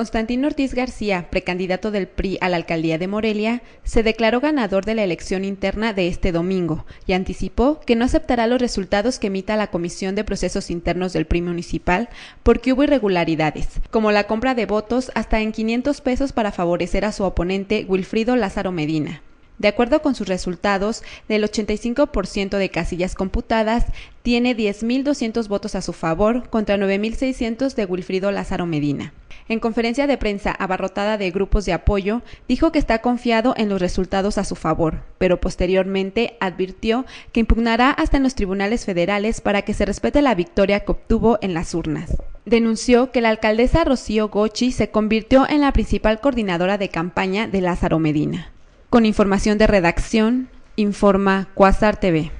Constantino Ortiz García, precandidato del PRI a la alcaldía de Morelia, se declaró ganador de la elección interna de este domingo y anticipó que no aceptará los resultados que emita la Comisión de Procesos Internos del PRI municipal porque hubo irregularidades, como la compra de votos hasta en 500 pesos para favorecer a su oponente Wilfrido Lázaro Medina. De acuerdo con sus resultados, del 85% de casillas computadas, tiene 10.200 votos a su favor contra 9.600 de Wilfrido Lázaro Medina. En conferencia de prensa abarrotada de grupos de apoyo, dijo que está confiado en los resultados a su favor, pero posteriormente advirtió que impugnará hasta en los tribunales federales para que se respete la victoria que obtuvo en las urnas denunció que la alcaldesa Rocío Gochi se convirtió en la principal coordinadora de campaña de Lázaro Medina. Con información de redacción, informa Cuasar TV.